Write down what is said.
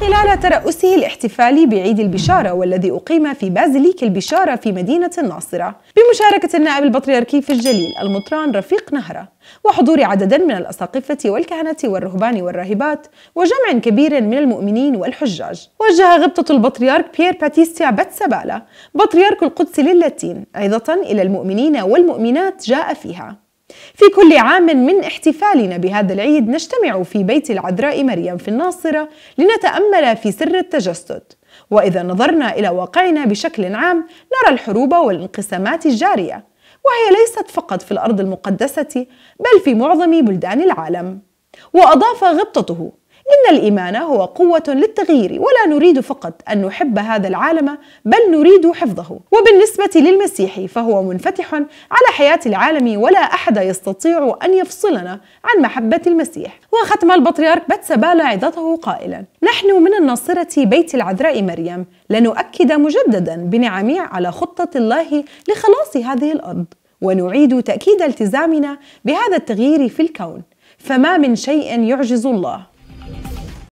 خلال ترأسه الاحتفالي بعيد البشارة والذي أقيم في بازليك البشارة في مدينة الناصرة بمشاركة النائب البطريركي في الجليل المطران رفيق نهرة وحضور عدد من الأساقفة والكهنة والرهبان والراهبات وجمع كبير من المؤمنين والحجاج وجه غبطة البطريرك بيير باتيستيا باتسابالا بطريرك القدس للاتين أيضا إلى المؤمنين والمؤمنات جاء فيها في كل عام من احتفالنا بهذا العيد نجتمع في بيت العذراء مريم في الناصرة لنتأمل في سر التجسد وإذا نظرنا إلى واقعنا بشكل عام نرى الحروب والانقسامات الجارية وهي ليست فقط في الأرض المقدسة بل في معظم بلدان العالم وأضاف غبطته إن الإيمان هو قوة للتغيير ولا نريد فقط أن نحب هذا العالم بل نريد حفظه وبالنسبة للمسيح فهو منفتح على حياة العالم ولا أحد يستطيع أن يفصلنا عن محبة المسيح وختم البطريرك بتسبال عظته قائلا نحن من الناصرة بيت العذراء مريم لنؤكد مجددا بنعمي على خطة الله لخلاص هذه الأرض ونعيد تأكيد التزامنا بهذا التغيير في الكون فما من شيء يعجز الله